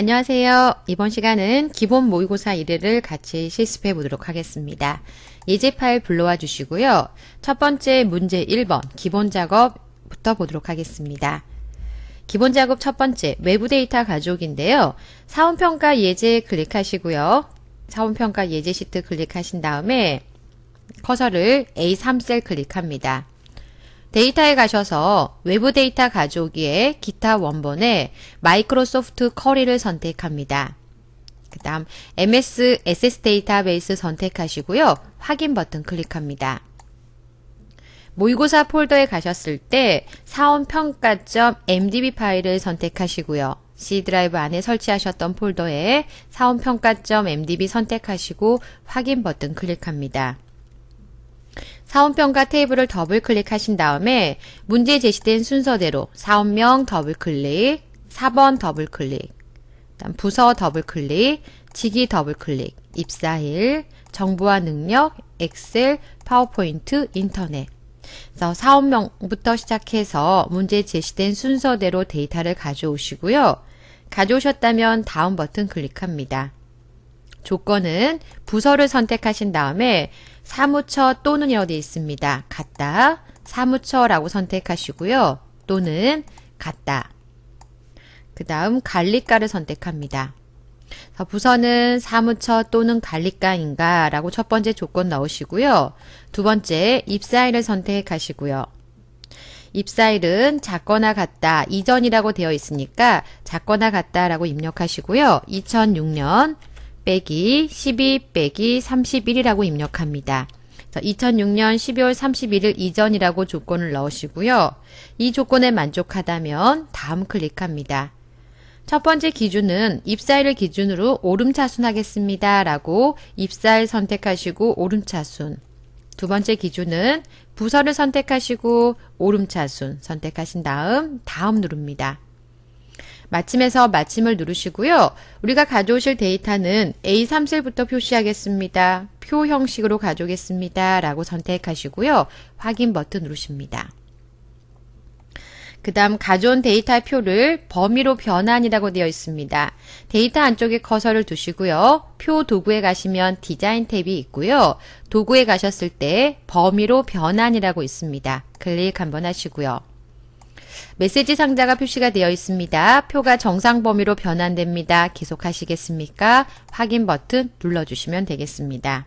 안녕하세요. 이번 시간은 기본 모의고사 1회를 같이 실습해 보도록 하겠습니다. 예제 파일 불러와 주시고요. 첫 번째 문제 1번 기본 작업부터 보도록 하겠습니다. 기본 작업 첫 번째 외부 데이터 가족인데요 사원평가 예제 클릭하시고요. 사원평가 예제 시트 클릭하신 다음에 커서를 A3셀 클릭합니다. 데이터에 가셔서 외부 데이터 가져오기에 기타 원본에 마이크로소프트 커리를 선택합니다. 그 다음 MS SS 데이터베이스 선택하시고요. 확인 버튼 클릭합니다. 모의고사 폴더에 가셨을 때 사원평가점 mdb 파일을 선택하시고요. C 드라이브 안에 설치하셨던 폴더에 사원평가점 mdb 선택하시고 확인 버튼 클릭합니다. 사원평가 테이블을 더블 클릭하신 다음에 문제 제시된 순서대로 사원명 더블 클릭, 4번 더블 클릭, 부서 더블 클릭, 직위 더블 클릭, 입사일, 정보화 능력, 엑셀, 파워포인트, 인터넷. 그래서 사업명부터 시작해서 문제 제시된 순서대로 데이터를 가져오시고요. 가져오셨다면 다음 버튼 클릭합니다. 조건은 부서를 선택하신 다음에 사무처 또는 이라고 되어 있습니다. 같다. 사무처라고 선택하시고요. 또는 같다. 그 다음 갈리가를 선택합니다. 부서는 사무처 또는 관리가인가 라고 첫 번째 조건 넣으시고요. 두 번째 입사일을 선택하시고요. 입사일은 작거나 같다 이전이라고 되어 있으니까 작거나 같다라고 입력하시고요. 2006년 빼기 12 빼기 31이라고 입력합니다. 2006년 12월 31일 이전이라고 조건을 넣으시고요. 이 조건에 만족하다면 다음 클릭합니다. 첫 번째 기준은 입사일을 기준으로 오름차순 하겠습니다. 라고 입사일 선택하시고 오름차순 두 번째 기준은 부서를 선택하시고 오름차순 선택하신 다음 다음 누릅니다. 마침에서 마침을 누르시고요. 우리가 가져오실 데이터는 A3셀부터 표시하겠습니다. 표 형식으로 가져오겠습니다. 라고 선택하시고요. 확인 버튼 누르십니다. 그 다음 가져온 데이터 표를 범위로 변환이라고 되어 있습니다. 데이터 안쪽에 커서를 두시고요. 표 도구에 가시면 디자인 탭이 있고요. 도구에 가셨을 때 범위로 변환이라고 있습니다. 클릭 한번 하시고요. 메시지 상자가 표시가 되어 있습니다. 표가 정상 범위로 변환됩니다. 계속하시겠습니까? 확인 버튼 눌러주시면 되겠습니다.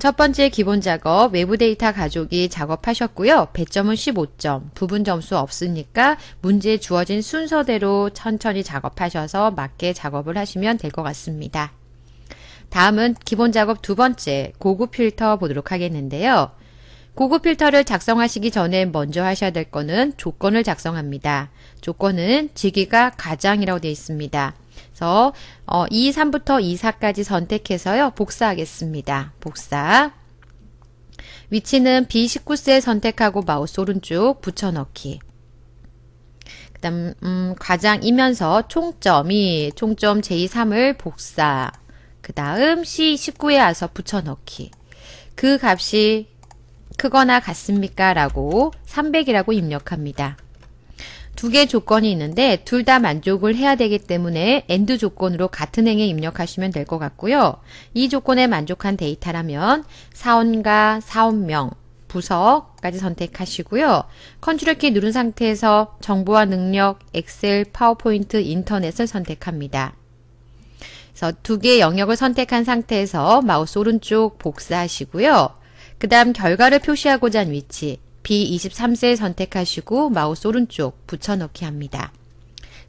첫 번째 기본 작업 외부 데이터 가족이 작업하셨고요. 배점은 15점, 부분 점수 없으니까 문제에 주어진 순서대로 천천히 작업하셔서 맞게 작업을 하시면 될 것 같습니다. 다음은 기본 작업 두 번째 고급 필터 보도록 하겠는데요. 고급 필터를 작성하시기 전에 먼저 하셔야 될 거는 조건을 작성합니다. 조건은 직위가 가장이라고 되어 있습니다. 그래서 어, 2, 3부터 2, 4까지 선택해서요. 복사하겠습니다. 복사. 위치는 B19세 선택하고 마우스 오른쪽 붙여넣기. 그 다음 음, 과장이면서 총점이 총점 J3을 복사. 그 다음 C19에 와서 붙여넣기. 그 값이 크거나 같습니까? 라고 300이라고 입력합니다. 두 개 조건이 있는데 둘 다 만족을 해야 되기 때문에 AND 조건으로 같은 행에 입력하시면 될 것 같고요. 이 조건에 만족한 데이터라면 사원과 사원명, 부서까지 선택하시고요. 컨트롤 키 누른 상태에서 정보와 능력, 엑셀, 파워포인트, 인터넷을 선택합니다. 그래서 두 개의 영역을 선택한 상태에서 마우스 오른쪽 복사하시고요. 그 다음 결과를 표시하고자 한 위치 b 2 3세 선택하시고 마우스 오른쪽 붙여넣기 합니다.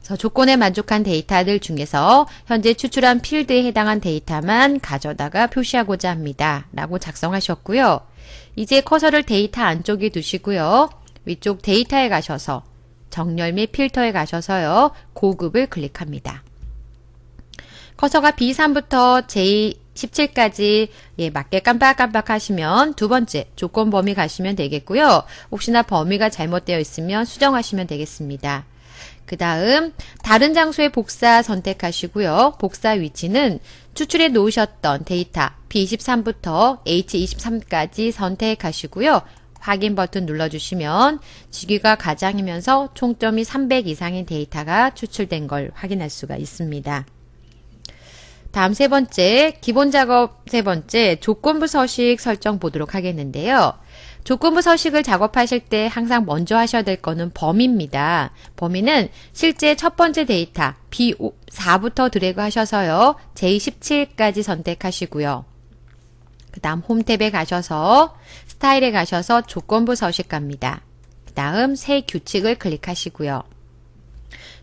그래서 조건에 만족한 데이터들 중에서 현재 추출한 필드에 해당한 데이터만 가져다가 표시하고자 합니다. 라고 작성하셨고요. 이제 커서를 데이터 안쪽에 두시고요. 위쪽 데이터에 가셔서 정렬 및 필터에 가셔서요. 고급을 클릭합니다. 커서가 B3부터 J17까지 예, 맞게 깜빡깜빡 하시면 두 번째 조건 범위 가시면 되겠고요. 혹시나 범위가 잘못되어 있으면 수정하시면 되겠습니다. 그 다음 다른 장소의 복사 선택하시고요. 복사 위치는 추출해 놓으셨던 데이터 B23부터 H23까지 선택하시고요. 확인 버튼 눌러주시면 지기가 가장이면서 총점이 300 이상인 데이터가 추출된 걸 확인할 수가 있습니다. 다음 세 번째, 기본 작업 세 번째, 조건부 서식 설정 보도록 하겠는데요. 조건부 서식을 작업하실 때 항상 먼저 하셔야 될 거는 범위입니다. 범위는 실제 첫 번째 데이터 B4부터 드래그 하셔서요. J17까지 선택하시고요. 그 다음 홈탭에 가셔서 스타일에 가셔서 조건부 서식 갑니다. 그 다음 새 규칙을 클릭하시고요.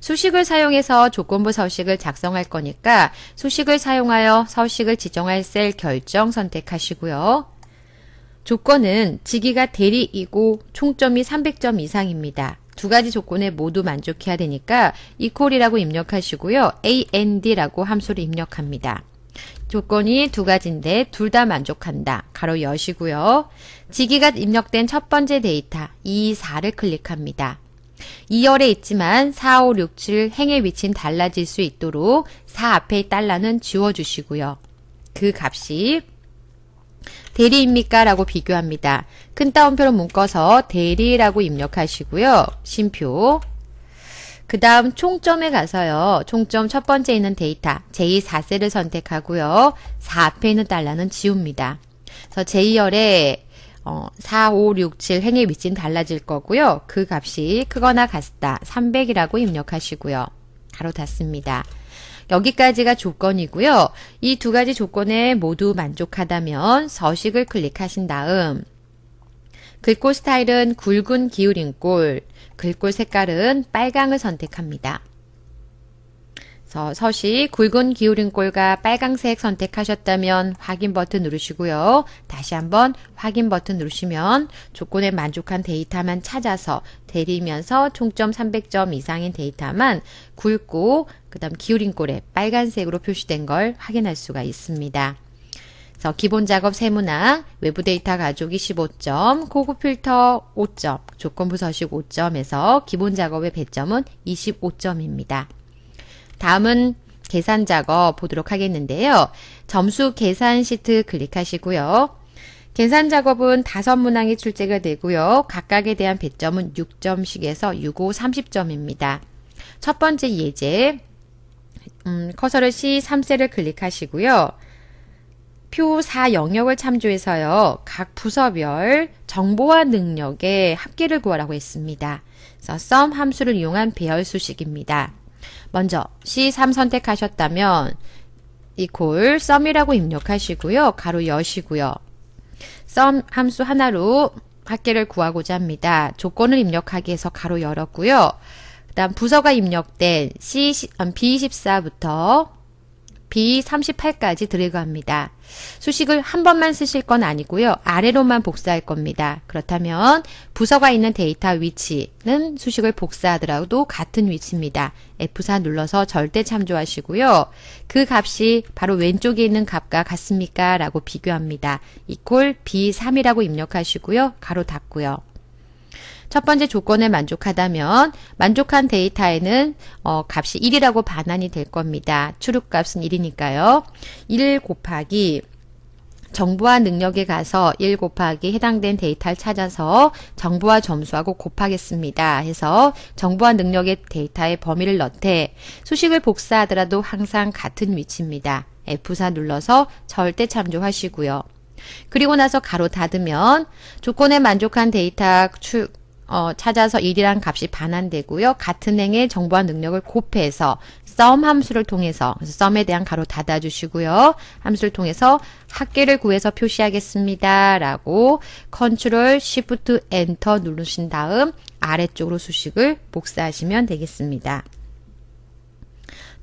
수식을 사용해서 조건부 서식을 작성할 거니까 수식을 사용하여 서식을 지정할 셀 결정 선택하시고요. 조건은 직위가 대리이고 총점이 300점 이상입니다. 두 가지 조건에 모두 만족해야 되니까 equal이라고 입력하시고요. and라고 함수를 입력합니다. 조건이 두 가지인데 둘 다 만족한다. 가로 여시고요. 지기가 입력된 첫 번째 데이터 2, 4를 클릭합니다. 2열에 있지만 4, 5, 6, 7 행의 위치는 달라질 수 있도록 4 앞에 달러는 지워주시고요. 그 값이 대리입니까? 라고 비교합니다. 큰 따옴표로 묶어서 대리라고 입력하시고요. 심표 그 다음 총점에 가서요. 총점 첫 번째 있는 데이터 제4세를 2 선택하고요. 4 앞에 있는 달러는 지웁니다. 그래서 제2열에 어, 4, 5, 6, 7 행의 위치는 달라질 거고요. 그 값이 크거나 같다. 300이라고 입력하시고요. 가로 닫습니다. 여기까지가 조건이고요. 이 두 가지 조건에 모두 만족하다면 서식을 클릭하신 다음 글꼴 스타일은 굵은 기울인 꼴, 글꼴 색깔은 빨강을 선택합니다. 서시 굵은 기울인 꼴과 빨강색 선택하셨다면 확인 버튼 누르시고요. 다시 한번 확인 버튼 누르시면 조건에 만족한 데이터만 찾아서 대리면서 총점 300점 이상인 데이터만 굵고 그 다음 기울인 꼴에 빨간색으로 표시된 걸 확인할 수가 있습니다. 기본 작업 세문항, 외부 데이터 가족이 15점, 고급 필터 5점, 조건부 서식 5점에서 기본 작업의 배점은 25점입니다. 다음은 계산 작업 보도록 하겠는데요. 점수 계산 시트 클릭하시고요. 계산 작업은 다섯 문항이 출제가 되고요. 각각에 대한 배점은 6점씩에서 6 5, 30점입니다. 첫 번째 예제 음, 커서를 C3셀을 클릭하시고요. 표 4 영역을 참조해서요. 각 부서별 정보와 능력의 합계를 구하라고 했습니다. 그래서 썸 함수를 이용한 배열 수식입니다. 먼저 C3 선택하셨다면 equal sum이라고 입력하시고요. 가로 여시고요. sum 함수 하나로 합계를 구하고자 합니다. 조건을 입력하기 위해서 가로 열었고요. 그 다음 부서가 입력된 C, 음, B14부터 B38까지 드래그합니다. 수식을 한 번만 쓰실 건 아니고요. 아래로만 복사할 겁니다. 그렇다면 부서가 있는 데이터 위치는 수식을 복사하더라도 같은 위치입니다. F4 눌러서 절대 참조하시고요. 그 값이 바로 왼쪽에 있는 값과 같습니까? 라고 비교합니다. 이퀄 B3이라고 입력하시고요. 가로 닫고요. 첫 번째 조건에 만족하다면 만족한 데이터에는 어, 값이 1이라고 반환이 될 겁니다. 출입값은 1이니까요. 1 곱하기 정보와 능력에 가서 1 곱하기 해당된 데이터를 찾아서 정보와 점수하고 곱하겠습니다. 해서 정보와 능력의 데이터의 범위를 넣되 수식을 복사하더라도 항상 같은 위치입니다. F4 눌러서 절대 참조하시고요. 그리고 나서 가로 닫으면 조건에 만족한 데이터 어, 찾아서 1이란 값이 반환되고요. 같은 행의 정보화 능력을 곱해서 sum 함수를 통해서 그래서 sum에 대한 가로 닫아주시고요. 함수를 통해서 합계를 구해서 표시하겠습니다. 라고 컨트롤 시프트 엔터 누르신 다음 아래쪽으로 수식을 복사하시면 되겠습니다.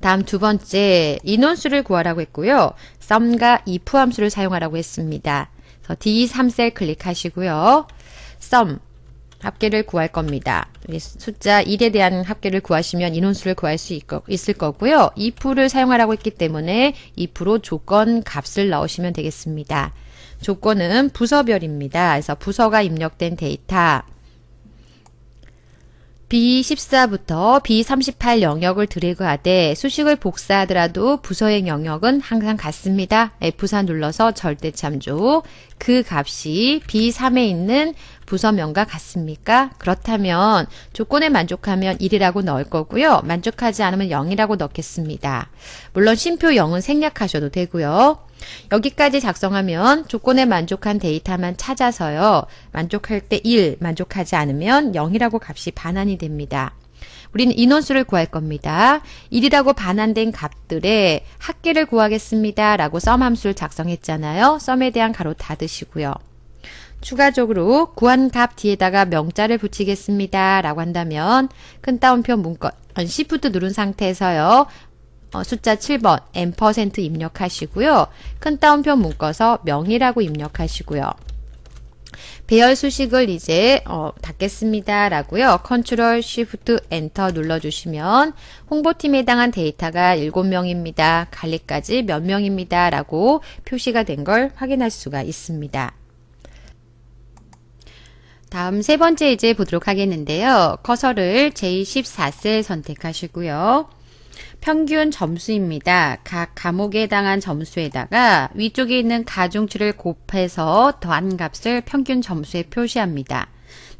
다음 두 번째 인원수를 구하라고 했고요. sum과 if 함수를 사용하라고 했습니다. 그래서 D3셀 클릭하시고요. sum 합계를 구할 겁니다. 숫자 1에 대한 합계를 구하시면 인원수를 구할 수 있, 있을 거고요. if를 사용하라고 했기 때문에 if로 조건 값을 넣으시면 되겠습니다. 조건은 부서별입니다. 그래서 부서가 입력된 데이터 B14부터 B38 영역을 드래그 하되 수식을 복사하더라도 부서행 영역은 항상 같습니다. F4 눌러서 절대 참조. 그 값이 B3에 있는 부서명과 같습니까? 그렇다면 조건에 만족하면 1이라고 넣을 거고요. 만족하지 않으면 0이라고 넣겠습니다. 물론 심표 0은 생략하셔도 되고요. 여기까지 작성하면 조건에 만족한 데이터만 찾아서요. 만족할 때 1, 만족하지 않으면 0이라고 값이 반환이 됩니다. 우리는 인원수를 구할 겁니다. 1이라고 반환된 값들에 합계를 구하겠습니다. 라고 썸 함수를 작성했잖아요. 썸에 대한 가로 닫으시고요. 추가적으로 구한 값 뒤에다가 명자를 붙이겠습니다. 라고 한다면 큰 따옴표 문건 s h i 누른 상태에서요. 어, 숫자 7번 n% 입력하시고요. 큰 따옴표 묶어서 명이라고 입력하시고요. 배열 수식을 이제 어, 닫겠습니다 라고요 컨트롤 쉬프트 엔터 눌러주시면 홍보팀에 해당한 데이터가 7명입니다 관리까지 몇 명입니다 라고 표시가 된 걸 확인할 수가 있습니다 다음 세 번째 이제 보도록 하겠는데요 커서를 j 1 4셀 선택하시고요 평균 점수입니다. 각 과목에 해당한 점수에다가 위쪽에 있는 가중치를 곱해서 더한 값을 평균 점수에 표시합니다.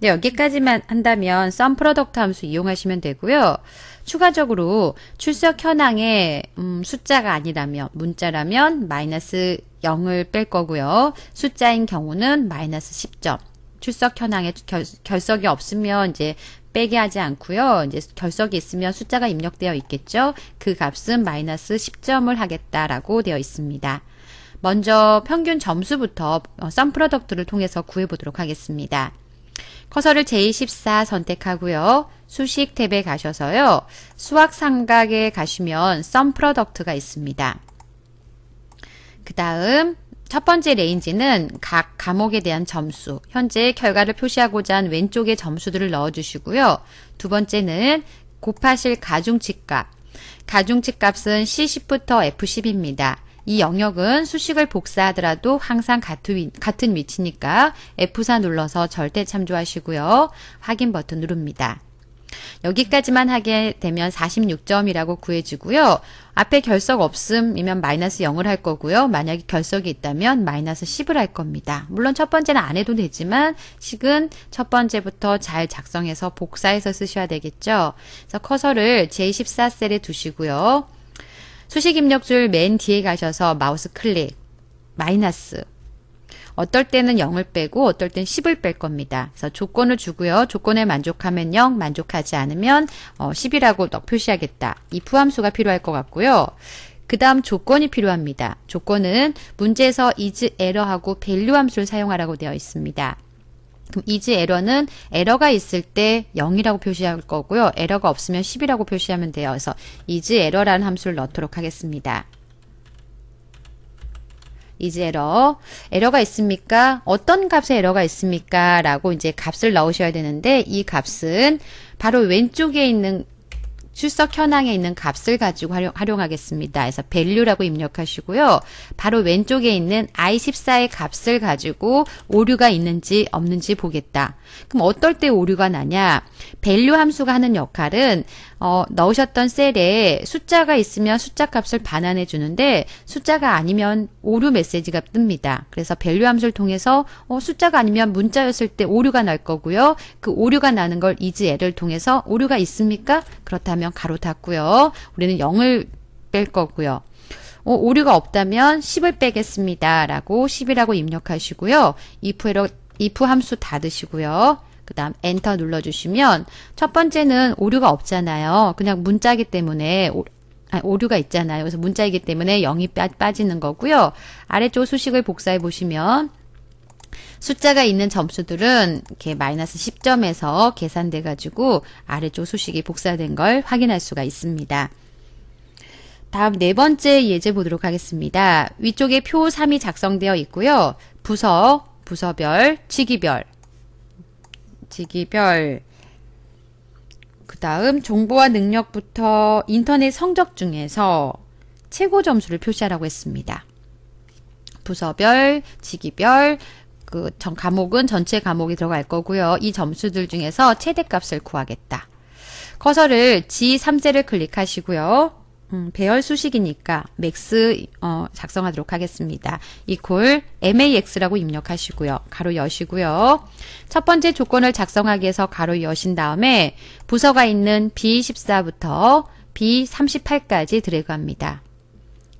네, 여기까지만 한다면 썸 프로덕트 함수 이용하시면 되고요. 추가적으로 출석 현황에 음, 숫자가 아니라면 문자라면 마이너스 0을 뺄 거고요. 숫자인 경우는 마이너스 10점. 출석 현황에 결, 결석이 없으면 이제 빼게 하지 않고요. 이제 결석이 있으면 숫자가 입력되어 있겠죠. 그 값은 마이너스 10점을 하겠다라고 되어 있습니다. 먼저 평균 점수부터 어, 썸프로덕트를 통해서 구해보도록 하겠습니다. 커서를 제14 선택하고요. 수식 탭에 가셔서요. 수학 삼각에 가시면 썸 프로덕트가 있습니다. 그 다음 첫 번째 레인지는 각 과목에 대한 점수, 현재 결과를 표시하고자 한 왼쪽에 점수들을 넣어주시고요. 두 번째는 곱하실 가중치값, 가중치값은 C10부터 F10입니다. 이 영역은 수식을 복사하더라도 항상 같은, 같은 위치니까 F4 눌러서 절대 참조하시고요. 확인 버튼 누릅니다. 여기까지만 하게 되면 46점이라고 구해주고요. 앞에 결석 없음이면 마이너스 0을 할 거고요. 만약에 결석이 있다면 마이너스 10을 할 겁니다. 물론 첫 번째는 안 해도 되지만 식은 첫 번째부터 잘 작성해서 복사해서 쓰셔야 되겠죠. 그래서 커서를 J14셀에 두시고요. 수식 입력줄 맨 뒤에 가셔서 마우스 클릭, 마이너스, 어떨 때는 0을 빼고 어떨 땐 10을 뺄 겁니다. 그래서 조건을 주고요. 조건에 만족하면 0, 만족하지 않으면 어, 10이라고 넉 표시하겠다. 이 부함수가 필요할 것 같고요. 그 다음 조건이 필요합니다. 조건은 문제에서 is error하고 value 함수를 사용하라고 되어 있습니다. 그럼 is 에러는 에러가 있을 때 0이라고 표시할 거고요. 에러가 없으면 10이라고 표시하면 돼요. 그래서 is 에러라는 함수를 넣도록 하겠습니다. 이제 에러. 에러가 있습니까? 어떤 값에 에러가 있습니까? 라고 이제 값을 넣으셔야 되는데 이 값은 바로 왼쪽에 있는 출석 현황에 있는 값을 가지고 활용, 하겠습니다 그래서 value라고 입력하시고요. 바로 왼쪽에 있는 i14의 값을 가지고 오류가 있는지 없는지 보겠다. 그럼 어떨 때 오류가 나냐? value 함수가 하는 역할은 어, 넣으셨던 셀에 숫자가 있으면 숫자 값을 반환해 주는데 숫자가 아니면 오류 메시지가 뜹니다. 그래서 밸류 함수를 통해서 어, 숫자가 아니면 문자였을 때 오류가 날 거고요. 그 오류가 나는 걸 is를 통해서 오류가 있습니까? 그렇다면 가로 닫고요. 우리는 0을 뺄 거고요. 어, 오류가 없다면 10을 빼겠습니다. 라고 10이라고 입력하시고요. if if 함수 닫으시고요. 그 다음 엔터 눌러주시면 첫 번째는 오류가 없잖아요. 그냥 문자기 때문에 오, 아, 오류가 있잖아요. 그래서 문자이기 때문에 0이 빠, 빠지는 거고요. 아래쪽 수식을 복사해 보시면 숫자가 있는 점수들은 이렇게 마이너스 10점에서 계산돼 가지고 아래쪽 수식이 복사된 걸 확인할 수가 있습니다. 다음 네 번째 예제 보도록 하겠습니다. 위쪽에 표 3이 작성되어 있고요. 부서, 부서별, 직위별, 지기별 그 다음 정보와 능력부터 인터넷 성적 중에서 최고 점수를 표시하라고 했습니다. 부서별, 지기별그 전 과목은 전체 과목이 들어갈 거고요. 이 점수들 중에서 최대값을 구하겠다. 커서를 G3셀을 클릭하시고요. 음, 배열 수식이니까 맥스 어, 작성하도록 하겠습니다. 이퀄 max라고 입력하시고요. 가로 여시고요. 첫 번째 조건을 작성하기 위해서 가로 여신 다음에 부서가 있는 B14부터 B38까지 드래그합니다.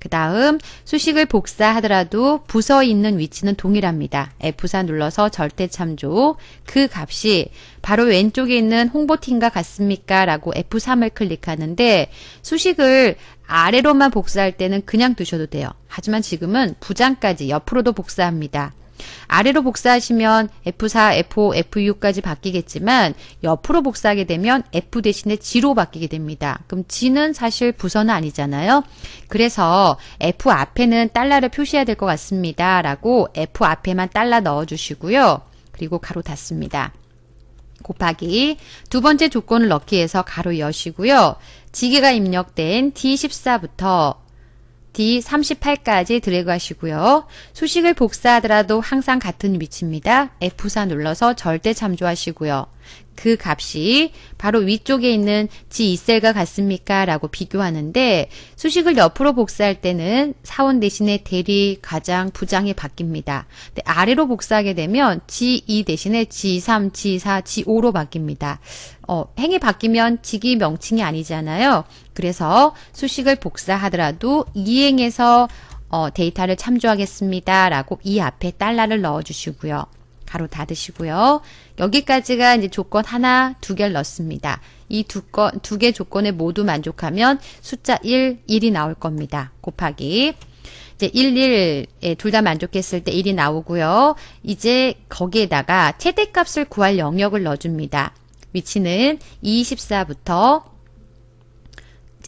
그 다음 수식을 복사하더라도 부서 있는 위치는 동일합니다. F4 눌러서 절대 참조. 그 값이 바로 왼쪽에 있는 홍보팀과 같습니까? 라고 F3을 클릭하는데 수식을 아래로만 복사할 때는 그냥 두셔도 돼요. 하지만 지금은 부장까지 옆으로도 복사합니다. 아래로 복사하시면 F4, F5, F6까지 바뀌겠지만 옆으로 복사하게 되면 F 대신에 G로 바뀌게 됩니다. 그럼 G는 사실 부서는 아니잖아요. 그래서 F 앞에는 달러를 표시해야 될 것 같습니다. 라고 F 앞에만 달러 넣어주시고요. 그리고 가로 닫습니다. 곱하기 두 번째 조건을 넣기 위해서 가로 여시고요. 지게가 입력된 D14부터 D38까지 드래그하시고요. 수식을 복사하더라도 항상 같은 위치입니다. F4 눌러서 절대 참조하시고요. 그 값이 바로 위쪽에 있는 G2셀과 같습니까? 라고 비교하는데 수식을 옆으로 복사할 때는 사원 대신에 대리, 가장, 부장이 바뀝니다. 아래로 복사하게 되면 G2 대신에 G3, G4, G5로 바뀝니다. 어, 행이 바뀌면 직위 명칭이 아니잖아요. 그래서 수식을 복사하더라도 이행에서 어, 데이터를 참조하겠습니다. 라고 이 앞에 달러를 넣어주시고요. 가로 닫으시고요. 여기까지가 이제 조건 하나, 두 개를 넣습니다. 이 두 건, 두 개 조건에 모두 만족하면 숫자 1, 1이 나올 겁니다. 곱하기. 이제 1, 1에 예, 둘다 만족했을 때 1이 나오고요. 이제 거기에다가 최대값을 구할 영역을 넣어줍니다. 위치는 24부터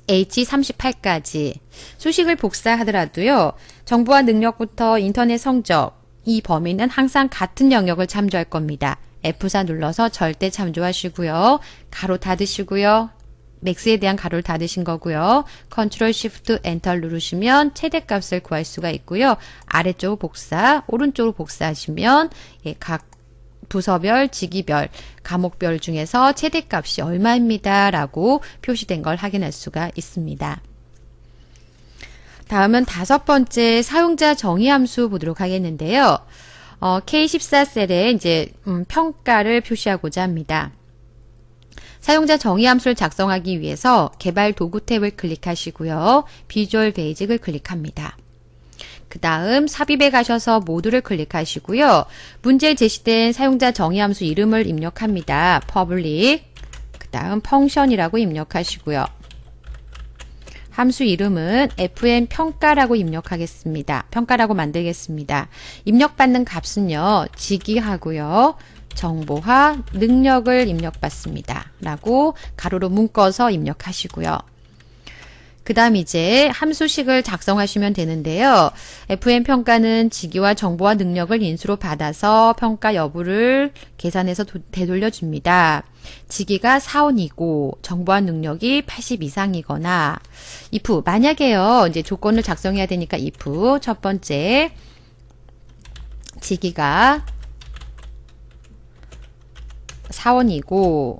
H38까지 수식을 복사하더라도요. 정보와 능력부터 인터넷 성적 이 범위는 항상 같은 영역을 참조할 겁니다. F4 눌러서 절대 참조하시고요. 가로 닫으시고요. 맥스에 대한 가로를 닫으신 거고요. 컨트롤 쉬프트 엔터 누르시면 최대값을 구할 수가 있고요. 아래쪽 복사, 오른쪽으로 복사하시면 예, 각 부서별, 직위별, 과목별 중에서 최대값이 얼마입니다. 라고 표시된 걸 확인할 수가 있습니다. 다음은 다섯 번째 사용자 정의 함수 보도록 하겠는데요. 어, K14셀에 이제 음, 평가를 표시하고자 합니다. 사용자 정의 함수를 작성하기 위해서 개발 도구 탭을 클릭하시고요. 비주얼 베이직을 클릭합니다. 그 다음 삽입에 가셔서 모두를 클릭하시고요. 문제에 제시된 사용자 정의 함수 이름을 입력합니다. public 그 다음 f u n c t i o n 이라고 입력하시고요. 함수 이름은 fn 평가라고 입력하겠습니다. 평가라고 만들겠습니다. 입력받는 값은요. 직위하고요. 정보화 능력을 입력받습니다. 라고 가로로 묶어서 입력하시고요. 그 다음 이제 함수식을 작성하시면 되는데요. FM 평가는 직위와 정보와 능력을 인수로 받아서 평가 여부를 계산해서 도, 되돌려 줍니다. 직위가 4원이고 정보와 능력이 80 이상이거나 if 만약에요. 이제 조건을 작성해야 되니까 if 첫 번째 직위가 4원이고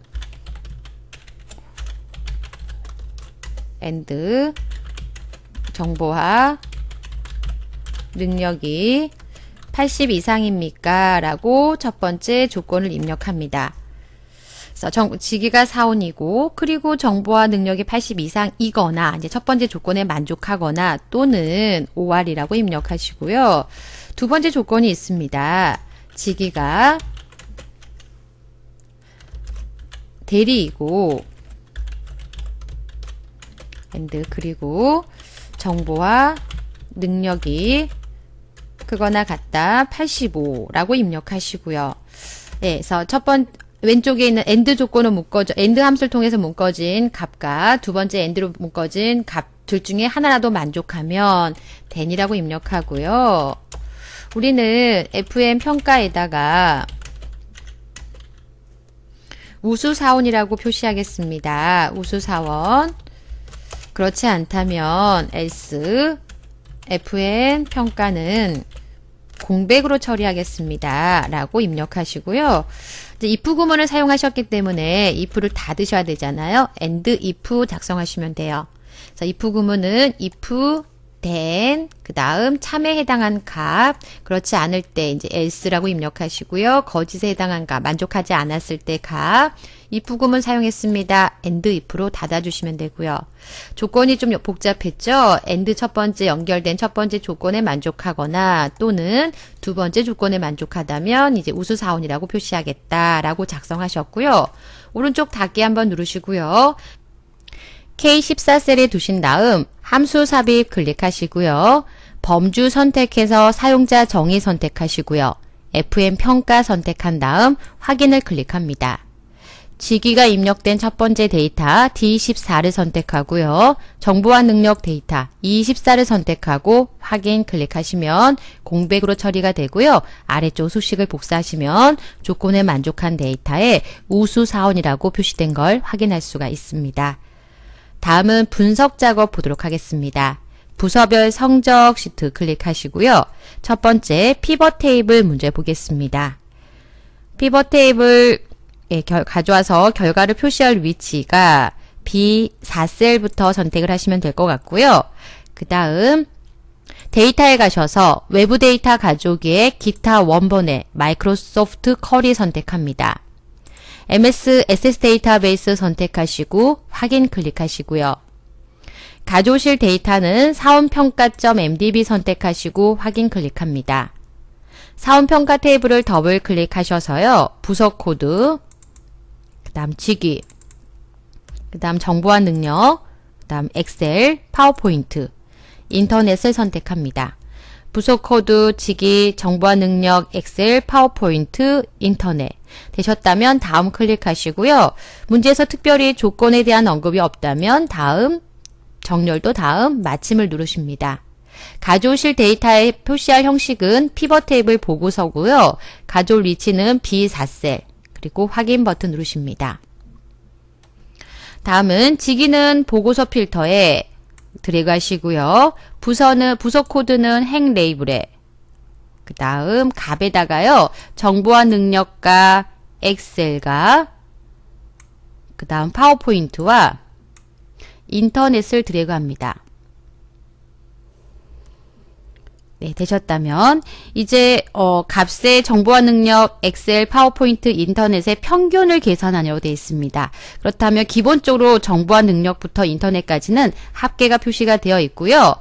and 정보화 능력이 80 이상입니까? 라고 첫 번째 조건을 입력합니다. 그래 정, 직위가 사원이고 그리고 정보화 능력이 80 이상이거나 이제 첫 번째 조건에 만족하거나 또는 5R이라고 입력하시고요. 두 번째 조건이 있습니다. 직위가 대리이고 밴드 그리고 정보와 능력이 그거나 같다 85라고 입력하시고요. 네, 그래서 첫번 왼쪽에 있는 앤드 조건은 묶어져 엔드 함수를 통해서 묶어진 값과 두 번째 앤드로 묶어진 값 둘 중에 하나라도 만족하면 된이라고 입력하고요. 우리는 FM 평가에다가 우수사원이라고 표시하겠습니다. 우수사원 그렇지 않다면 else fn 평가는 공백으로 처리하겠습니다. 라고 입력하시고요. 이제 if 구문을 사용하셨기 때문에 if를 닫으셔야 되잖아요. and if 작성하시면 돼요. 자, if 구문은 if 10, 그 다음 참에 해당한 값, 그렇지 않을 때 이제 else라고 입력하시고요. 거짓에 해당한 값, 만족하지 않았을 때 값, if 구문 사용했습니다. and if로 닫아주시면 되고요. 조건이 좀 복잡했죠? and 첫 번째 연결된 첫 번째 조건에 만족하거나 또는 두 번째 조건에 만족하다면 이제 우수 사원이라고 표시하겠다라고 작성하셨고요. 오른쪽 닫기 한번 누르시고요. K14셀에 두신 다음 함수 삽입 클릭하시고요. 범주 선택해서 사용자 정의 선택하시고요. FM 평가 선택한 다음 확인을 클릭합니다. 지기가 입력된 첫 번째 데이터 d 1 4를 선택하고요. 정보화 능력 데이터 E24를 선택하고 확인 클릭하시면 공백으로 처리가 되고요. 아래쪽 수식을 복사하시면 조건에 만족한 데이터에 우수 사원이라고 표시된 걸 확인할 수가 있습니다. 다음은 분석 작업 보도록 하겠습니다. 부서별 성적 시트 클릭하시고요. 첫 번째 피벗 테이블 문제 보겠습니다. 피벗 테이블 예, 가져와서 결과를 표시할 위치가 B4셀부터 선택을 하시면 될 것 같고요. 그 다음 데이터에 가셔서 외부 데이터 가져오기에 기타 원본에 마이크로소프트 커리 선택합니다. MS SS 데이터베이스 선택하시고 확인 클릭하시고요. 가져오실 데이터는 사원평가점 MDB 선택하시고 확인 클릭합니다. 사원평가 테이블을 더블 클릭하셔서요. 부서 코드, 그 다음 직위, 그 다음 정보화 능력, 그 다음 엑셀, 파워포인트, 인터넷을 선택합니다. 부속 코드, 직위, 정보화 능력, 엑셀, 파워포인트, 인터넷 되셨다면 다음 클릭하시고요. 문제에서 특별히 조건에 대한 언급이 없다면 다음, 정렬도 다음, 마침을 누르십니다. 가져오실 데이터의 표시할 형식은 피벗 테이블 보고서고요. 가져올 위치는 B4셀, 그리고 확인 버튼 누르십니다. 다음은 직위는 보고서 필터에 들어가시고요. 부서는 부서 코드는 행 레이블에 그 다음 갑에다가요정보화 능력과 엑셀과 그 다음 파워포인트와 인터넷을 드래그합니다. 네, 되셨다면 이제 어, 값의 정보화 능력, 엑셀, 파워포인트, 인터넷의 평균을 계산하려고 되어 있습니다. 그렇다면 기본적으로 정보화 능력부터 인터넷까지는 합계가 표시가 되어 있고요.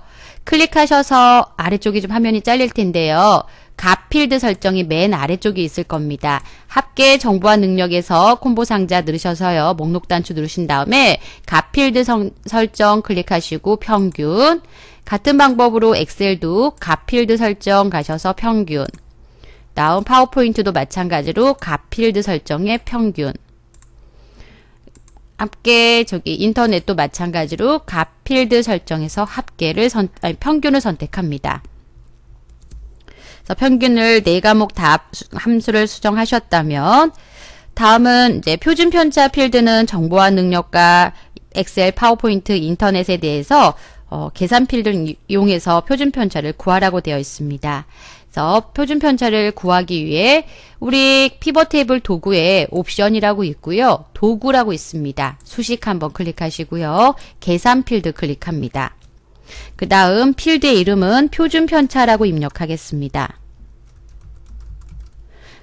클릭하셔서 아래쪽이좀 화면이 잘릴 텐데요. 값 필드 설정이 맨 아래쪽에 있을 겁니다. 합계 정보화 능력에서 콤보 상자 누르셔서요. 목록 단추 누르신 다음에 값 필드 성, 설정 클릭하시고 평균 같은 방법으로 엑셀도 가필드 설정 가셔서 평균 다온 파워포인트도 마찬가지로 가필드 설정의 평균 함께 저기 인터넷도 마찬가지로 가필드 설정에서 합계를 선, 아니, 평균을 선택합니다. 그래서 평균을 네 과목 다 함수를 수정하셨다면 다음은 이제 표준 편차 필드는 정보화 능력과 엑셀, 파워포인트, 인터넷에 대해서 어, 계산필 드를 이용해서 표준편차를 구하라고 되어 있습니다. 그래서 표준편차를 구하기 위해 우리 피벗 테이블 도구에 옵션이라고 있고요. 도구라고 있습니다. 수식 한번 클릭하시고요. 계산 필드 클릭합니다. 그 다음 필드의 이름은 표준편차라고 입력하겠습니다.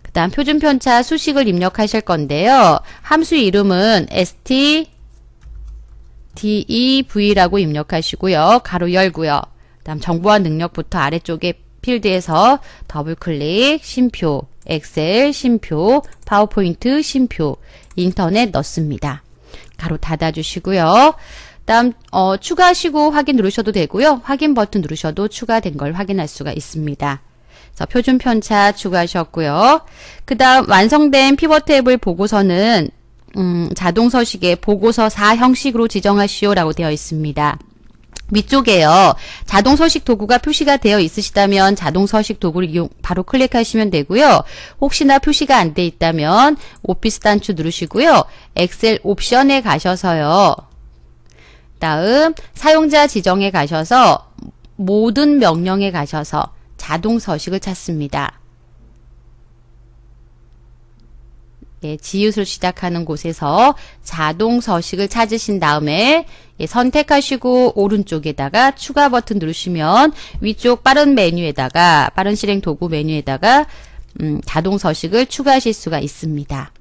그 다음 표준편차 수식을 입력하실 건데요. 함수 이름은 st dev라고 입력하시고요. 가로 열고요. 그 다음 정보와 능력부터 아래쪽에 필드에서 더블클릭, 심표, 엑셀, 심표, 파워포인트, 심표, 인터넷 넣습니다. 가로 닫아주시고요. 다음 어, 추가하시고 확인 누르셔도 되고요. 확인 버튼 누르셔도 추가된 걸 확인할 수가 있습니다. 자, 표준 편차 추가하셨고요. 그 다음 완성된 피벗 탭을 보고서는 음, 자동 서식에 보고서 4 형식으로 지정하시오라고 되어 있습니다. 위쪽에요. 자동 서식 도구가 표시가 되어 있으시다면 자동 서식 도구를 이용 바로 클릭하시면 되고요. 혹시나 표시가 안 돼 있다면 오피스 단추 누르시고요. 엑셀 옵션에 가셔서요. 다음 사용자 지정에 가셔서 모든 명령에 가셔서 자동 서식을 찾습니다. 예, 지읒을 시작하는 곳에서 자동 서식을 찾으신 다음에 예, 선택하시고 오른쪽에다가 추가 버튼 누르시면 위쪽 빠른 메뉴에다가 빠른 실행 도구 메뉴에다가 음, 자동 서식을 추가하실 수가 있습니다.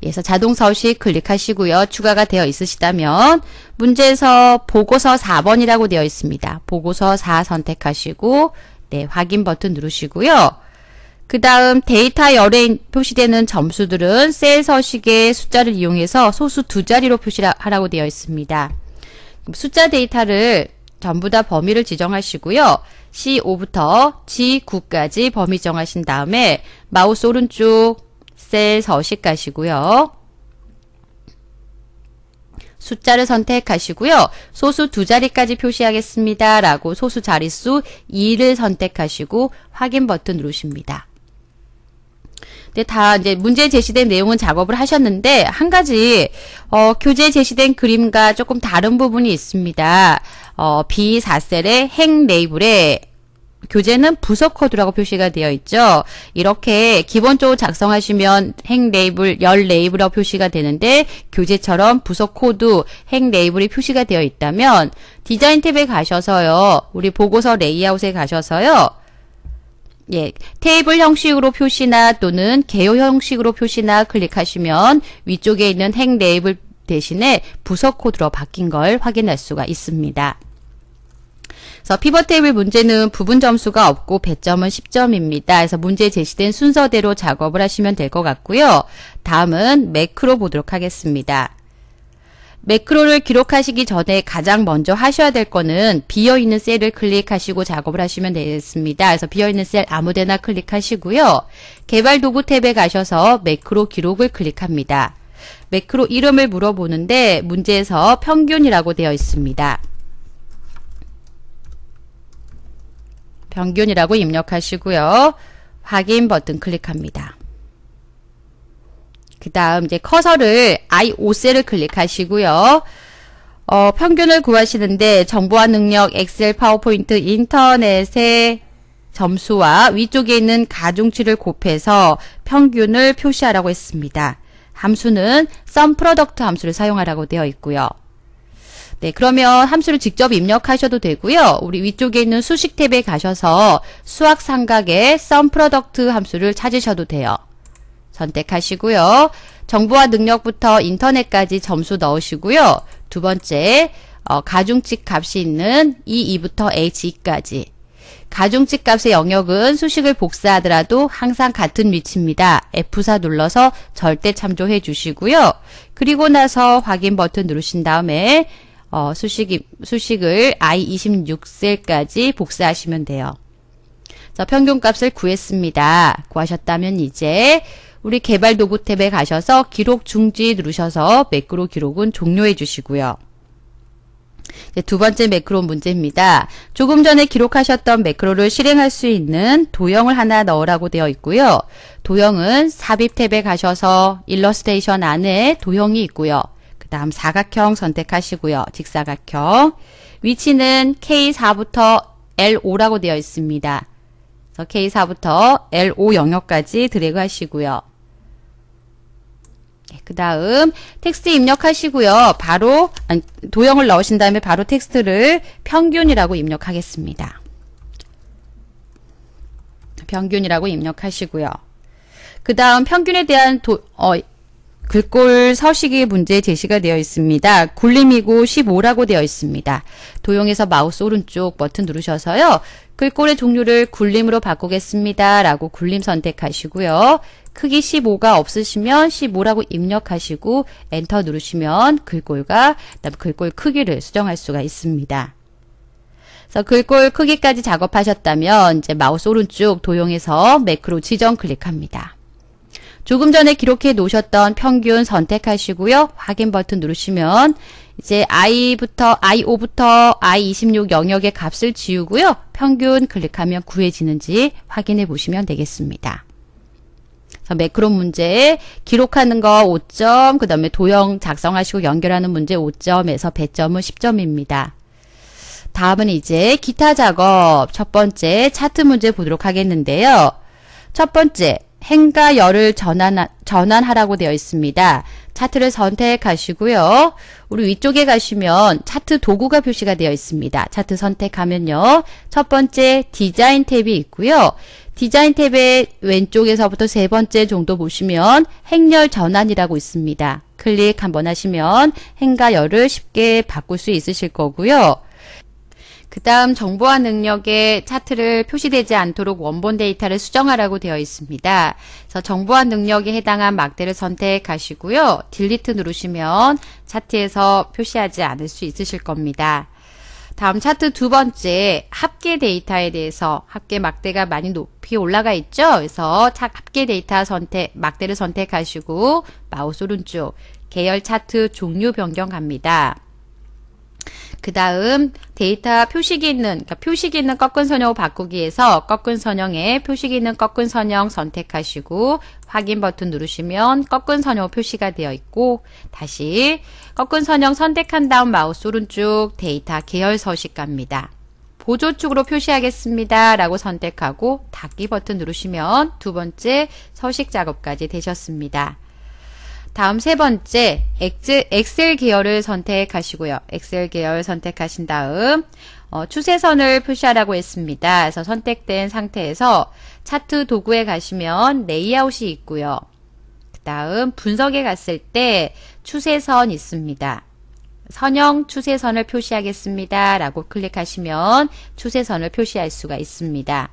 그래서 자동 서식 클릭하시고요. 추가가 되어 있으시다면 문제에서 보고서 4번이라고 되어 있습니다. 보고서 4 선택하시고 네, 확인 버튼 누르시고요. 그 다음 데이터 열에 표시되는 점수들은 셀 서식의 숫자를 이용해서 소수 두 자리로 표시하라고 되어 있습니다. 숫자 데이터를 전부 다 범위를 지정하시고요. C5부터 G9까지 범위 정하신 다음에 마우스 오른쪽 셀 서식 가시고요. 숫자를 선택하시고요. 소수 두 자리까지 표시하겠습니다. 라고 소수 자릿수 2를 선택하시고 확인 버튼 누르십니다. 근데 다 이제 문제 제시된 내용은 작업을 하셨는데 한 가지 어, 교재 제시된 그림과 조금 다른 부분이 있습니다. 어, B4셀의 행 레이블에 교재는 부석 코드라고 표시가 되어 있죠. 이렇게 기본적으로 작성하시면 행 레이블, 열 레이블이라고 표시가 되는데 교재처럼 부석 코드, 행 레이블이 표시가 되어 있다면 디자인 탭에 가셔서요. 우리 보고서 레이아웃에 가셔서요. 예, 테이블 형식으로 표시나 또는 개요 형식으로 표시나 클릭하시면 위쪽에 있는 행 레이블 대신에 부서 코드로 바뀐 걸 확인할 수가 있습니다. 그래서 피벗 테이블 문제는 부분 점수가 없고 배점은 10점입니다. 그래서 문제 제시된 순서대로 작업을 하시면 될 것 같고요. 다음은 매크로 보도록 하겠습니다. 매크로를 기록하시기 전에 가장 먼저 하셔야 될 거는 비어있는 셀을 클릭하시고 작업을 하시면 되겠습니다. 그래서 비어있는 셀 아무데나 클릭하시고요. 개발 도구 탭에 가셔서 매크로 기록을 클릭합니다. 매크로 이름을 물어보는데 문제에서 평균이라고 되어 있습니다. 평균이라고 입력하시고요. 확인 버튼 클릭합니다. 그 다음 이제 커서를 I5셀을 클릭하시고요. 어, 평균을 구하시는데 정보화 능력, 엑셀, 파워포인트, 인터넷의 점수와 위쪽에 있는 가중치를 곱해서 평균을 표시하라고 했습니다. 함수는 썸프로덕트 함수를 사용하라고 되어 있고요. 네, 그러면 함수를 직접 입력하셔도 되고요. 우리 위쪽에 있는 수식 탭에 가셔서 수학 삼각의 썸프로덕트 함수를 찾으셔도 돼요. 선택하시고요. 정보와 능력부터 인터넷까지 점수 넣으시고요. 두 번째, 어, 가중치 값이 있는 E2부터 H2까지. 가중치 값의 영역은 수식을 복사하더라도 항상 같은 위치입니다. F4 눌러서 절대 참조해 주시고요. 그리고 나서 확인 버튼 누르신 다음에 어, 수식, 수식을 I26셀까지 복사하시면 돼요. 자, 평균값을 구했습니다. 구하셨다면 이제 우리 개발 도구 탭에 가셔서 기록 중지 누르셔서 매크로 기록은 종료해 주시고요. 두 번째 매크로 문제입니다. 조금 전에 기록하셨던 매크로를 실행할 수 있는 도형을 하나 넣으라고 되어 있고요. 도형은 삽입 탭에 가셔서 일러스테이션 안에 도형이 있고요. 그 다음 사각형 선택하시고요. 직사각형. 위치는 K4부터 L5라고 되어 있습니다. K4부터 L5 영역까지 드래그 하시고요. 네, 그 다음 텍스트 입력하시고요. 바로 아니, 도형을 넣으신 다음에 바로 텍스트를 평균이라고 입력하겠습니다. 평균이라고 입력하시고요. 그 다음 평균에 대한 도, 어, 글꼴 서식이 문제 제시가 되어 있습니다. 굴림이고 15라고 되어 있습니다. 도형에서 마우스 오른쪽 버튼 누르셔서요. 글꼴의 종류를 굴림으로 바꾸겠습니다. 라고 굴림 선택하시고요. 크기 15가 없으시면 15라고 입력하시고 엔터 누르시면 글꼴과 그다음 글꼴 크기를 수정할 수가 있습니다. 그래서 글꼴 크기까지 작업하셨다면 이제 마우스 오른쪽 도형에서 매크로 지정 클릭합니다. 조금 전에 기록해 놓으셨던 평균 선택하시고요. 확인 버튼 누르시면 이제 i부터 i5부터 i26 영역의 값을 지우고요. 평균 클릭하면 구해지는지 확인해 보시면 되겠습니다. 그래서 매크로 문제 기록하는 거 5점, 그 다음에 도형 작성하시고 연결하는 문제 5점에서 배점은 10점입니다. 다음은 이제 기타 작업 첫 번째 차트 문제 보도록 하겠는데요. 첫 번째 행과 열을 전환, 전환하라고 되어 있습니다. 차트를 선택하시고요. 우리 위쪽에 가시면 차트 도구가 표시가 되어 있습니다. 차트 선택하면요. 첫 번째 디자인 탭이 있고요. 디자인 탭의 왼쪽에서부터 세 번째 정도 보시면 행렬 전환이라고 있습니다. 클릭 한번 하시면 행과 열을 쉽게 바꿀 수 있으실 거고요. 그 다음 정보화 능력의 차트를 표시되지 않도록 원본 데이터를 수정하라고 되어 있습니다. 그래서 정보화 능력에 해당한 막대를 선택하시고요. 딜리트 누르시면 차트에서 표시하지 않을 수 있으실 겁니다. 다음 차트 두 번째 합계 데이터에 대해서 합계 막대가 많이 높이 올라가 있죠. 그래서 합계 데이터 선택 막대를 선택하시고 마우스 오른쪽 계열 차트 종류 변경 합니다 그 다음 데이터 표식이 있는 그러니까 표식이 있는 꺾은 선형을 바꾸기에서 꺾은 선형에 표식이 있는 꺾은 선형 선택하시고 확인 버튼 누르시면 꺾은 선형 표시가 되어 있고 다시 꺾은 선형 선택한 다음 마우스 오른쪽 데이터 계열 서식 갑니다. 보조축으로 표시하겠습니다. 라고 선택하고 닫기 버튼 누르시면 두 번째 서식 작업까지 되셨습니다. 다음 세 번째 엑셀, 계열을 선택하시고요. 엑셀 계열 선택하신 다음 어, 추세선을 표시하라고 했습니다. 그래서 선택된 상태에서 차트 도구에 가시면 레이아웃이 있고요. 그 다음 분석에 갔을 때 추세선 있습니다. 선형 추세선을 표시하겠습니다. 라고 클릭하시면 추세선을 표시할 수가 있습니다.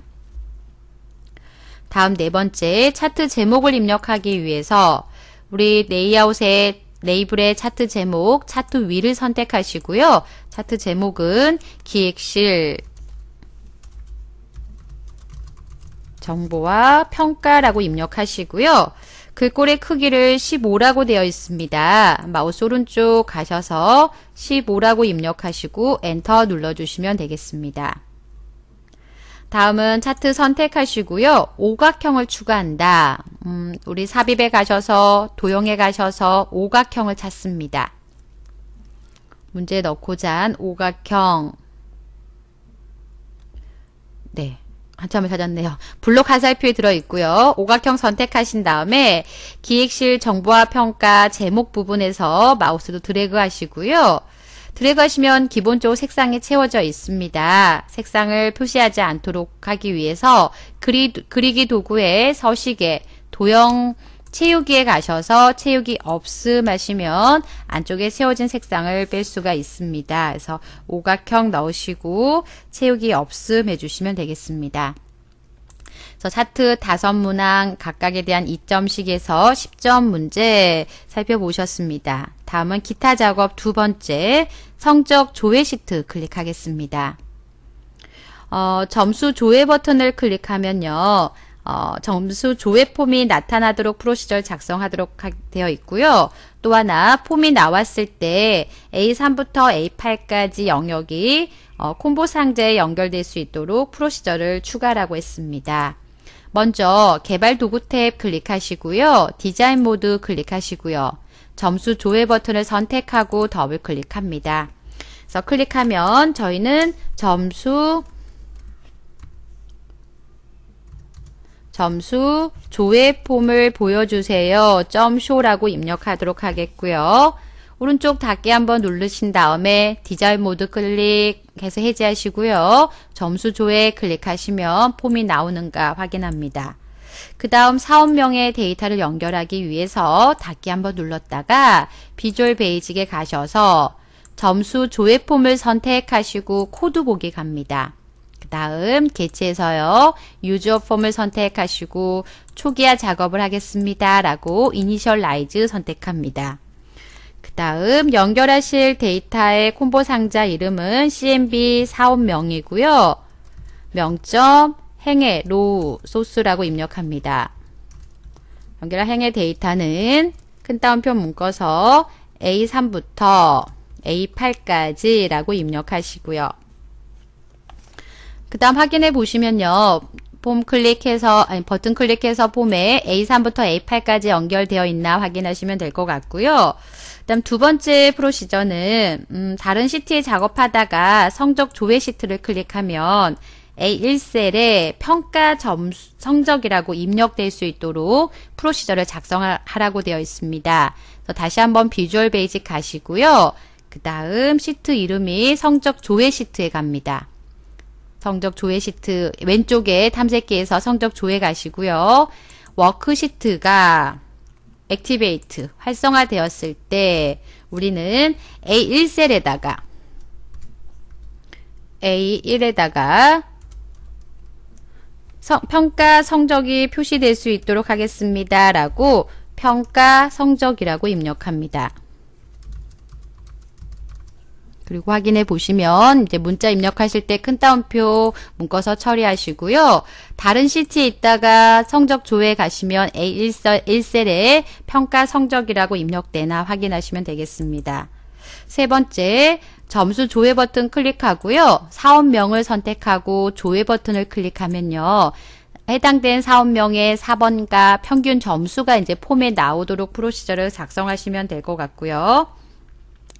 다음 네 번째 차트 제목을 입력하기 위해서 우리 레이아웃의 레이블의 차트 제목, 차트 위를 선택하시고요. 차트 제목은 기획실 정보와 평가라고 입력하시고요. 글꼴의 그 크기를 15라고 되어 있습니다. 마우스 오른쪽 가셔서 15라고 입력하시고 엔터 눌러주시면 되겠습니다. 다음은 차트 선택하시고요. 오각형을 추가한다. 음, 우리 삽입에 가셔서 도형에 가셔서 오각형을 찾습니다. 문제 넣고자 한 오각형 네. 한참을 찾았네요. 블록 화살표에 들어있고요. 오각형 선택하신 다음에 기획실 정보화 평가 제목 부분에서 마우스도 드래그 하시고요. 들어가시면 기본적으로 색상이 채워져 있습니다. 색상을 표시하지 않도록 하기 위해서 그리, 그리기 도구에 서식에 도형 채우기에 가셔서 채우기 없음하시면 안쪽에 채워진 색상을 뺄 수가 있습니다. 그래서 오각형 넣으시고 채우기 없음 해주시면 되겠습니다. 그래서 차트 다섯 문항 각각에 대한 2점씩에서 10점 문제 살펴보셨습니다. 다음은 기타 작업 두 번째 성적 조회 시트 클릭하겠습니다. 어, 점수 조회 버튼을 클릭하면요. 어, 점수 조회 폼이 나타나도록 프로시절 작성하도록 하, 되어 있고요. 또 하나 폼이 나왔을 때 A3부터 A8까지 영역이 어, 콤보 상자에 연결될 수 있도록 프로시저를 추가라고 했습니다. 먼저 개발 도구 탭 클릭하시고요. 디자인 모드 클릭하시고요. 점수 조회 버튼을 선택하고 더블 클릭합니다. 그래서 클릭하면 저희는 점수 점수 조회 폼을 보여주세요. 점쇼라고 입력하도록 하겠고요. 오른쪽 닫기 한번 누르신 다음에 디자인 모드 클릭해서 해제하시고요. 점수 조회 클릭하시면 폼이 나오는가 확인합니다. 그 다음 사업명의 데이터를 연결하기 위해서 닫기 한번 눌렀다가 비주얼 베이직에 가셔서 점수 조회 폼을 선택하시고 코드 보기 갑니다. 그 다음 개체에서요. 유저 폼을 선택하시고 초기화 작업을 하겠습니다. 라고 이니셜라이즈 선택합니다. 그 다음 연결하실 데이터의 콤보 상자 이름은 CMB 사업명이고요. 명점, 행해, 로우, 소스라고 입력합니다. 연결한 행해 데이터는 큰 따옴표 묶어서 A3부터 A8까지 라고 입력하시고요. 그 다음 확인해 보시면요. 폼 클릭해서 아니 버튼 클릭해서 폼에 A3부터 A8까지 연결되어 있나 확인하시면 될 것 같고요. 다음 두 번째 프로시저는 음, 다른 시트에 작업하다가 성적 조회 시트를 클릭하면 A1셀에 평가 점수, 성적이라고 입력될 수 있도록 프로시저를 작성하라고 되어 있습니다. 다시 한번 비주얼 베이직 가시고요. 그 다음 시트 이름이 성적 조회 시트에 갑니다. 성적 조회 시트 왼쪽에 탐색기에서 성적 조회 가시고요. 워크시트가 액티베이트 활성화되었을 때 우리는 A1셀에다가 A1에다가 성, 평가 성적이 표시될 수 있도록 하겠습니다. 라고 평가 성적이라고 입력합니다. 그리고 확인해 보시면 이제 문자 입력하실 때 큰 따옴표 묶어서 처리하시고요. 다른 시트에 있다가 성적 조회 가시면 A1셀, 1셀에 평가 성적이라고 입력되나 확인하시면 되겠습니다. 세 번째, 점수 조회 버튼 클릭하고요. 사업명을 선택하고 조회 버튼을 클릭하면요. 해당된 사업명의 4번과 평균 점수가 이제 폼에 나오도록 프로시저를 작성하시면 될 것 같고요.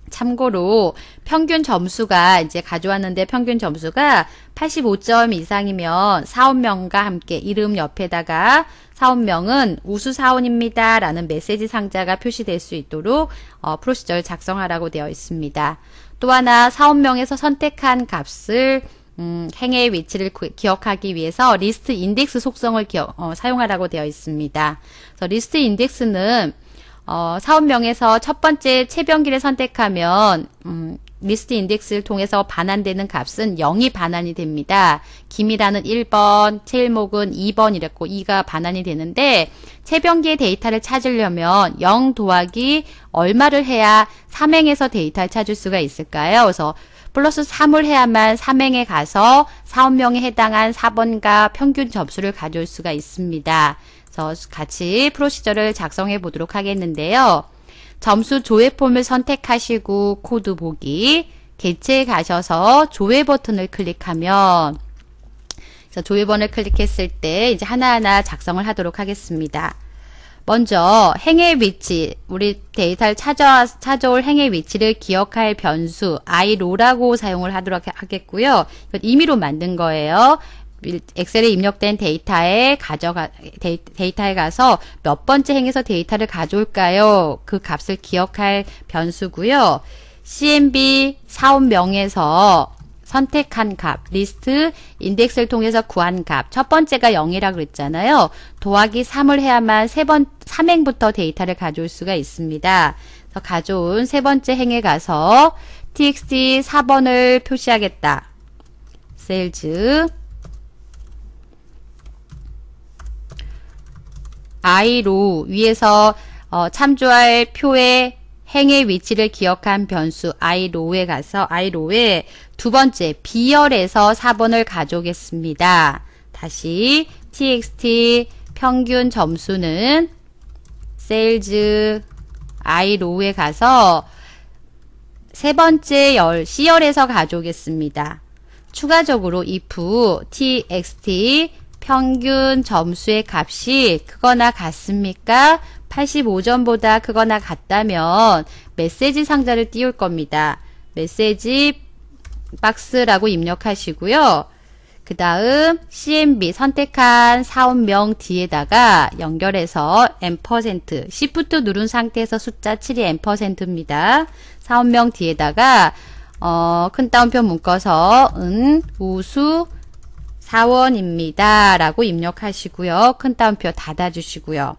참고로 평균 점수가 이제 가져왔는데 평균 점수가 85점 이상이면 사원명과 함께 이름 옆에다가 사원명은 우수 사원입니다 라는 메시지 상자가 표시될 수 있도록 어, 프로시저를 작성하라고 되어 있습니다. 또 하나 사원명에서 선택한 값을 음, 행의 위치를 구, 기억하기 위해서 리스트 인덱스 속성을 기어, 어, 사용하라고 되어 있습니다. 그래서 리스트 인덱스는 어, 사업명에서 첫 번째 채변기를 선택하면 음, 리스트 인덱스를 통해서 반환되는 값은 0이 반환이 됩니다. 김이라는 1번, 채일목은 2번 이랬고 2가 반환이 되는데 채변기의 데이터를 찾으려면 0도하기 얼마를 해야 삼행에서 데이터를 찾을 수가 있을까요? 그래서 플러스 3을 해야만 삼행에 가서 사업명에 해당한 4번과 평균 점수를 가져올 수가 있습니다. 그래서 같이 프로 시저를 작성해 보도록 하겠는데요. 점수 조회 폼을 선택하시고 코드 보기 개체에 가셔서 조회 버튼을 클릭하면 그래서 조회번을 클릭했을 때 이제 하나하나 작성을 하도록 하겠습니다. 먼저 행의 위치, 우리 데이터를 찾아, 찾아올 행의 위치를 기억할 변수 i로라고 사용을 하도록 하겠고요. 임의로 만든 거예요. 엑셀에 입력된 데이터에 가져가 데이, 터에 가서 몇 번째 행에서 데이터를 가져올까요? 그 값을 기억할 변수고요. CMB 사업명에서 선택한 값, 리스트, 인덱스를 통해서 구한 값. 첫 번째가 0이라 그랬잖아요. 도하기 3을 해야만 세 번, 3행부터 데이터를 가져올 수가 있습니다. 그래서 가져온 세 번째 행에 가서 txt 4번을 표시하겠다. 셀즈 i로 위에서 어, 참조할 표의 행의 위치를 기억한 변수 i로에 가서 i로에 두 번째 비열에서 4번을 가져오겠습니다. 다시 txt 평균 점수는 sales i로에 가서 세 번째 열 C열에서 가져오겠습니다. 추가적으로 if txt 평균 점수의 값이 크거나 같습니까? 85점보다 크거나 같다면 메시지 상자를 띄울 겁니다. 메시지 박스라고 입력하시고요. 그 다음 CMB 선택한 사원명 뒤에다가 연결해서 M% Shift 누른 상태에서 숫자 7이 M%입니다. 사원명 뒤에다가 어, 큰 따옴표 묶어서 은, 우수, 사원입니다. 라고 입력하시고요. 큰 따옴표 닫아주시고요.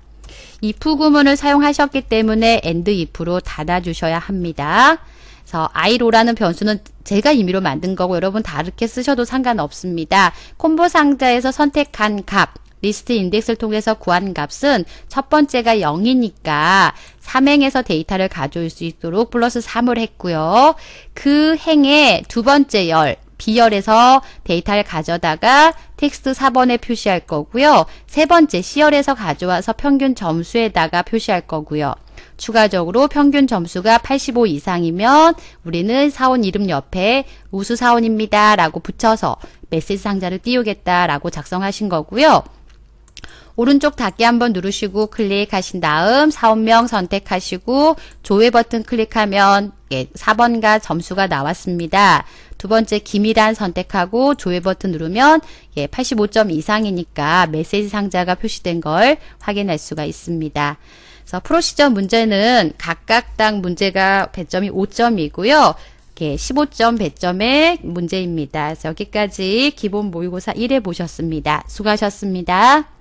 if 구문을 사용하셨기 때문에 and if로 닫아주셔야 합니다. 그래서 i로라는 변수는 제가 임의로 만든 거고 여러분 다르게 쓰셔도 상관없습니다. 콤보 상자에서 선택한 값, 리스트 인덱스를 통해서 구한 값은 첫 번째가 0이니까 3행에서 데이터를 가져올 수 있도록 플러스 3을 했고요. 그행에두 번째 열, B열에서 데이터를 가져다가 텍스트 4번에 표시할 거고요. 세 번째 C열에서 가져와서 평균 점수에다가 표시할 거고요. 추가적으로 평균 점수가 85 이상이면 우리는 사원 이름 옆에 우수 사원입니다 라고 붙여서 메시지 상자를 띄우겠다 라고 작성하신 거고요. 오른쪽 닫기 한번 누르시고 클릭하신 다음 사원명 선택하시고 조회 버튼 클릭하면 4번과 예, 점수가 나왔습니다. 두 번째 기밀한 선택하고 조회 버튼 누르면 예, 85점 이상이니까 메시지 상자가 표시된 걸 확인할 수가 있습니다. 그래서 프로시점 문제는 각각당 문제가 배점이 5점이고요. 15점 배점의 문제입니다. 여기까지 기본 모의고사 1회 보셨습니다. 수고하셨습니다.